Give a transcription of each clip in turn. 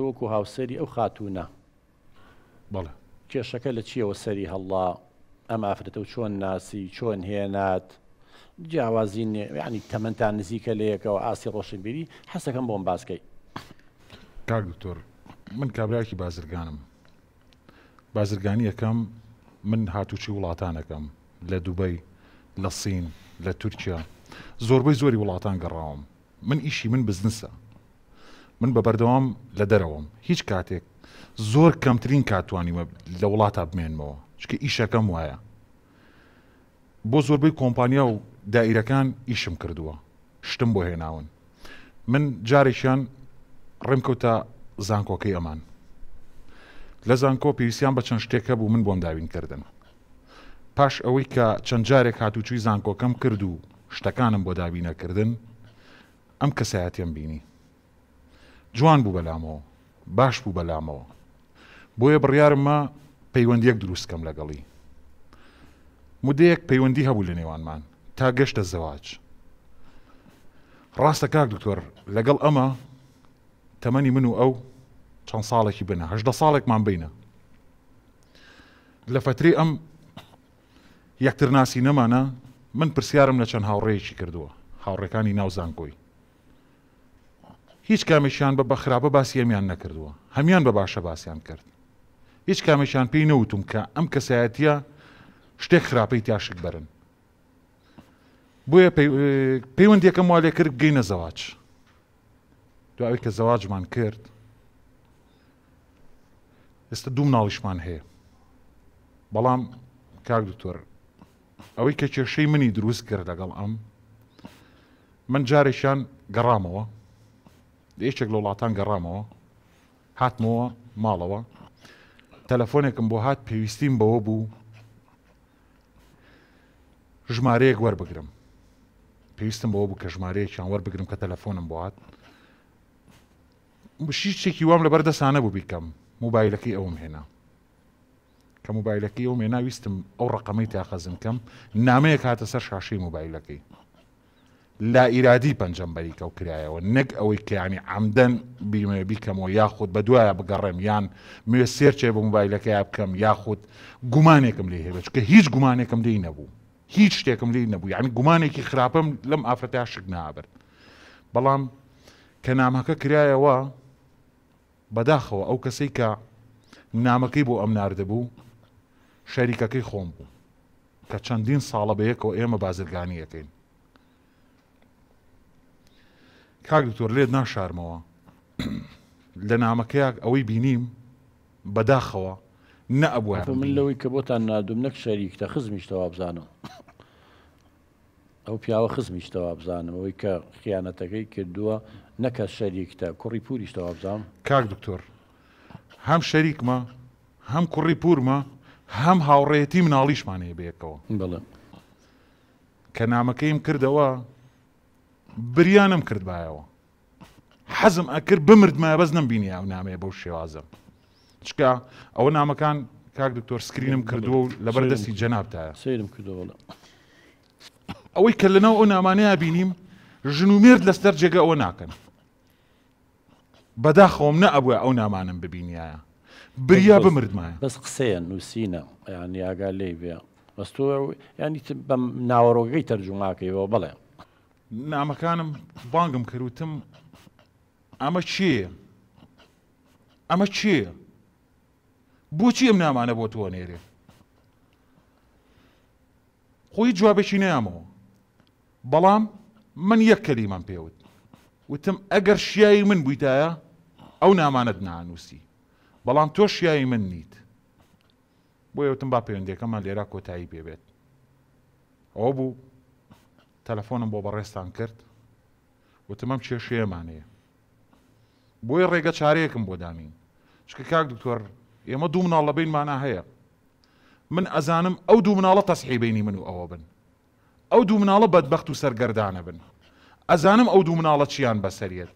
تۆوەکو هاوسری ئەو خاتوونە بڵێ کێشەکە لە چیەوە سەری هەڵڵا ئەم ئافرەتە و چۆن ناسی چۆن هێنات جیاوازین ینی تەمەندان نزیکە لەیەکەوە ئاسی ڕۆشنبیری حەسەکەم بۆم باسکەی کاک دکتۆر من کابراکی بازرگانم بازرگانی یەکەم من هاتوچی وڵاتانەکەم لە دووبەی لە سین لە تورکیا زۆربەی زۆری وڵاتان گەڕاوم من ئیشی من بزنسە من بە بەردەوام لە دەرەوەم هیچ کاتێک زۆر کەمترین کاتوانیمە لە وڵاتە بمێنمەوە چکە ئیشەکەم وایە بۆ زۆربەی کۆمپانیا و دائیرەکان ئیشم کردووە شتم بۆ هێناون من جارێکیان ڕێم کەوتە زانکۆکەی ئەمان لە زانکۆ پێویستیان بە چەند شتێکە بوو من بۆم داوین کردن پاش ئەوەی کە چەند جارێک هاتوچوی زانکۆکەم کرد و شتەکانم بۆ دابینەکردن ئەم کەسایەتێم بینی جوان بوو بەلامەوە باش بوو بەلامەوە بۆیە بڕیارممە پەیوەندیەک دروستکەم لەگەڵی مدەیەک پەیوەندی هەبوو لە نێوانمان تا گەشتە زەواج ڕاستە کاک دکتۆر لەگەڵ ئەمە تەمەنی من و ئەو چەند ساڵێکی بنەهدە ساڵێکمان بینە لە فتری ئەم یەکتر ناسی نەمانە من پرسیارم لە چەند هاوڕێیەکی کردووە هاوڕێکانی ناوزانکۆی هیچ کامیشیان بە بەخراپە باسیەمیان نەکردووە هەمان بە باشە باسییان کرد هیچ کامیشان پێی نەوتم کە ئەم کەسایەتە شتێک خراپەی تیاشک بەرن بۆیە پەیوەندیەکەم وا لێ کرد گەینە زەواج دوای کە زەواجمان کرد ئێستا دوو ناڵیشمان هەیە بەڵام کاک دکتۆر ئەوەی کە کێشەی منی دروست کرد لەگەڵ ئەم من جارێکیان گەڕامەوە یەکێک لە وڵاتان گەڕامەوە هاتمەوە ماڵەوە تەلەفۆنێکم بۆ هات پێویستیم بەوە بوو ژمارەیەک وەربگرم پێویستم بەوە بوو کە ژمارەیەکیان وەربگرم کە تەلەفۆنم بۆ هات شیشتێکی وام لەبەر دەسانە بوو بیکەم موبایلەکەی ئەوم هێنا کە موبایلەکەی ئەو مێناویستم ئەو ڕقەمەی تاقەزم کەم نامەیەک هاتە سەر شاشەی موبایلەکەی لا ئیرادی پەنجەمبەری کەو کرایەوە نەک ئەوەی کیانی ئەمدەن بیکەمەوە یاخود بە دوایە بگەڕێم یان موێ سێرچێ بە موبایلەکە بکەم یاخود گومانێکم لێ هێبچ کە هیچ گومانێکم لی نەبوو هیچ شتێکم لی نەبوو یعنی گومانێکی خراپم لەم ئافرەتیا شک نابرد بەڵام کە نامەکە کرایەوە بەداخەوە ئەو کەسی کە نامەکەی بۆ ئەم نردەبوو شەریکەکەی خۆم بوو کە چەندین ساڵە بەیەکەوە ئێمە بازرگانیەکەین کاک دکتۆر لێت ناشارمەوە لە نامەکەیک ئەوەی بینیم بەداخەوە نەبووە من لەوەی کە بۆتان نادوم نەک شەریکتە خزمیشتەوە بزانم ئەو پیاوە خزمیشتەوە بزانم ئەوەی کە خیانەتەکەی کردووە نەکە شەریکتە کوڕی پوریشتەوە بزانم کاک دکتۆر هەم شەریکمە هەم کوڕی پورمە هەم هاوڕێتی مناڵیشمانەیە بێکەوە بڵێ کە نامەکەیم کردەوە بریانم کرد بایەوە حەزم ئەکرد بمردمە بەس نمبینی ئەو نامەیە بەو شێوازم چکە ئەوە نامەکان کاک دکتۆر سکرینم کردووە و لەبەر دەستی جەنابتە سرم کردەوە ئەوەی کە لەناو ئەو نامانەیە بینیم ژن و مرد لەستەر جێگە ئەوە ناکەن بەداخۆم نە ئەبووە ئەو نامانم ببینیایە بریا بمردمایە بەس قسەیە نووسینە یان یاگا لێ بێ بەستۆ ینی بە ناوەڕۆگەی تەرجماکەیەوە بڵێ نامەکانم بانگم کەوتم ئەمە چیە؟ ئەمە چیە؟ بۆچی ئەم نامانە بۆ تۆ نێرێ؟ خۆی جوابێکی نیامەوە بەڵام من یەک کەلیمان پێوت وتم ئەگەر شیایی من بوویتایە ئەو نامانت نانووسی بەڵام تۆ شیایی من نیت بۆ یوتم با پەیوەندێکەمان لێرا کۆتایی پێبێت ئەو بوو تەلەفۆنم بۆ بەڕێستان کرد وتمەم کێشەیەمانەیە بۆیە ڕێگە چارەیەکم بۆ دامین چکە کاک دکتۆر ئێمە دوو مناڵ لە بینمانە هەیە من ئەزانم ئەو دوو مناڵە تەسحی بینی من و ئەوە بن ئەو دوو مناڵە بەدبەخت و سەرگەردانە بن ئەزانم ئەو دوو مناڵە چیان بەسەرێت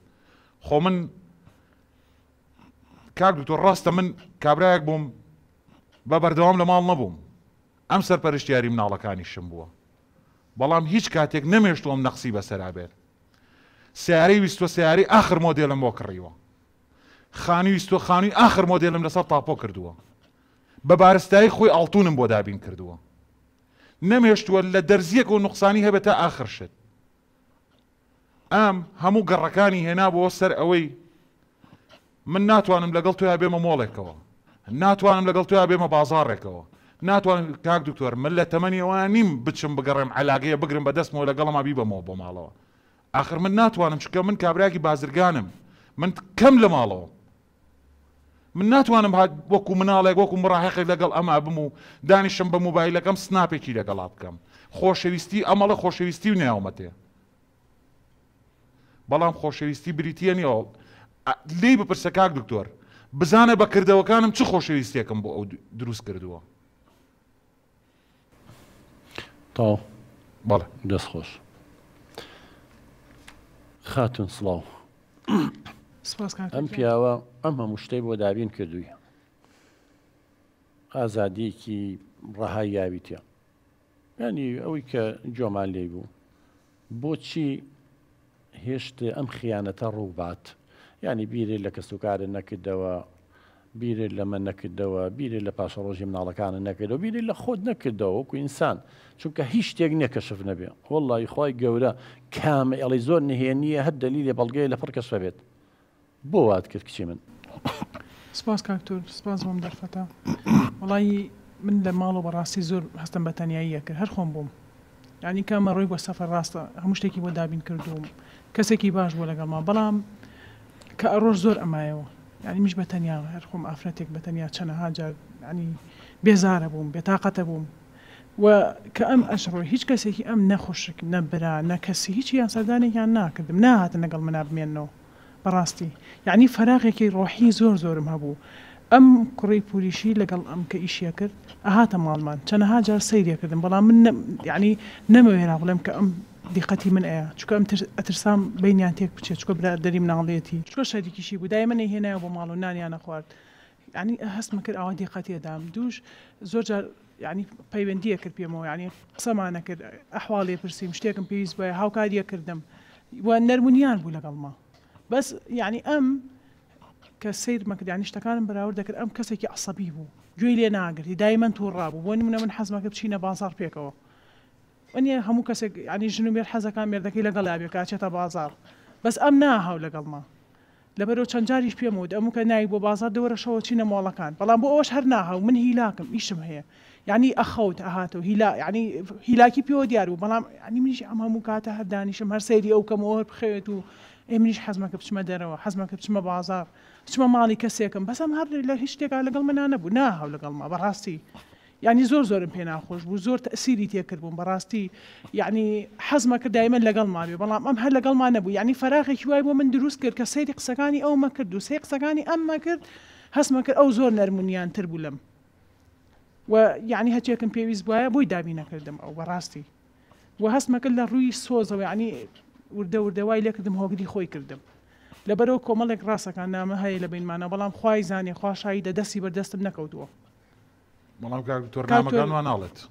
خۆ من کاک دکتۆر ڕاستە من کابراایەک بووم بە بەردەوام لە ماڵ نەبووم ئەم سەرپەرشتیاری مناڵەکانی شم بووە بەڵام هیچ کاتێک نەمێشتۆم نەقسی بەسەرابێت سیارەی ویستۆ سیاری ئاخر مۆدلم بۆ کڕیوە خانی ویستۆ خانی ئاخر مۆدلم لەسەر تاپۆ کردووە بە بارستایی خۆی ئاڵتونم بۆ دابین کردووە نەمێشتووە لە دەرزیەک و نقصانی هەبێتە ئاخر شت ئام هەموو گەڕەکانی هێنابەوە سەر ئەوەی من ناتوانم لەگەڵ تویا بێمە مۆڵێکەوە ناتوانم لەگەڵ تویا بێمە بازارڕێکەوە ناتوان کاک دکتۆر من لە تەمەنیەوە نیم بچم بگەڕم علاگەیە بگرم بە دەستمەوە لەگەڵما بیبمەوە بۆ ماڵەوە آخر من ناتوانم چکە من کابراکی بازرگانم من کەم لە ماڵەوە من ناتوانم هاات وەکو مناڵێک وەکو مڕاحقی لەگەڵ ئەما بم و دانیشم بە موبایلەکەم سناپێکی لەگەڵا بکەم خۆشەویستی ئەمەڵە خۆشەویستی و نێومەتێ بەڵام خۆشەویستی بریتە نیەوە لی بپرسە کاک دکتۆر بزانە بەکردەوەکانم چ خۆشەویستێکم بۆ ئەو دروست کردووە تا بەڵێ دەستخۆش خاتون سڵاو ئەم پیاوە ئەم هەموو شتەی بۆ دابین کردووی ئازادیکی ڕەهای یاویتە ینی ئەوەی کە جۆمان لێ بوو بۆچی هێشت ئەم خیانەتە ڕووبات ینی بیرێ لە کەسوکارە نەکردەوە بیرێت لەمە نەکردەوە بیرێت لە پاشەڕۆژی مناڵەکانە نەکردەوە بیرێت لە خۆت نەکردەوە وەکو ئینسان چونکە هیچ شتێک نەکەشف نەبێ وڵی خی گەورە کامە ئەڵی زۆر نهێنیە هەر دەلی لێ بەڵگەی لە پڕکەس بێت بۆ وات کرد کچی من سپاس کاکتور سپاس بۆم دەرفەتە وڵی من لە ماڵ و بەڕاستی زۆر هەستم بە تەنیاییە کرد هەر خۆم بووم ینی کامە ڕووی بە سەفەر ڕاستە هەموو شتێکی بۆ دابین کردوم کەسێکی باش بوو لەگەڵما بەڵام کە ئەڕۆژ زۆر ئەمایەوە يعني مش بتنيا رخوم أفرتك بتنيا شنا هاجر يعني بيزار بوم بطاقة بوم وكأم أشعر هيك كسي هي أم نخشك نبرا نكسي هيك يعني صدقني يعني ناكدم ناهت نقل من مناب منه براستي يعني فراغي كي روحي زور زور مهبو أم كري بوليشي لقل أم كإيش يكر أهات مالمان كان هاجر سيد يكردم بلا من يعني نمو هنا غلم كأم دیقەتی من ئەیە چکە ئەترسام بینیان تێک بچێت چکە برا دەری مناڵێتی چکە شەریکیشی بودای منە هێنایە بۆ ماڵ و نانیانە خوارد ینی هەستمە کرد ئەوە دیقەتێدام دوش زۆر ینی پەیوەندیە کرد پێمەوە ینی قسەمانە کرد ئەحواڵێ پرسییم شتێکم پێویست بە هاوکاریە کردم وە نەرمونیان بوو لەگەڵما بەس ینی ئەم کە سیر مەکردیانی شتەکانم بەراورد دەکرد ئەم کەسێکی عسەبی بوو گوێی لێ ناگردی دای من تووڕابوو بۆ منە من حەزمەکە بچینە بازار پێکەوە ونیە هەموو کەسێک ینی ژنوێر حەزەکان مێردەکەی لەگەڵ یاابێ کاچێتە بازار بەس ئەم ناهاو لەگەڵما لەبەرەوە چەند جاریش پێم ود ئەموو کە نایی بۆ بازار دەوەرەشەوە چینە مۆڵەکان بەڵام بۆ ئەوش هەر ناهاو من هیلاکم ئیشم هەیە یعنی ئەخەوت ئەهاتە و هیلا ینی هیلاکی پێوە دیار و بەڵام ینی منیش ئەم هەموو کاتە هەر دانیشم هەر سەیری ئەو کەمەوە بخەوێت و حزمة منیش حەزمەکە بچمە دەرەوە حەزمەکە بچمە بازار چمە ماڵی کەسێکم بەسم هەر لە هیچ شتێکا لەگەڵ منانە بوو ناهاو ما براسي ینی زۆر زۆرم پێ ناخۆش بوو زۆر ئەسیری تێکرد بووم بەڕاستی یعنی حەزمەکە دایمە لەگەڵمان بێ بەڵام ئەم هەر لەگەڵمان نەبوو ینی فراغێکی وای بۆ من دروست کرد کە سەیری قسەکانی ئەومە کرد و سێ قسەکانی ئەممە کرد هەسمە کرد ئەو زۆر نەرمونیان تر بوو لەم و یعنی هەچێکم پێویست وایە بۆی دابی نەکردم ئەو بەڕاستی و هەستمەکە لە ڕووی سۆزەوە ینی وردە وردەوای لەکردم هۆگری خۆی کردم لەبەرەوە کۆمەڵێک ڕاستەکان نامە هەیە لە بینمانە بەڵام خوای زانێ خواشایی دە دەستی بەردەستم نەکەوتووە mul am ka këtu rëna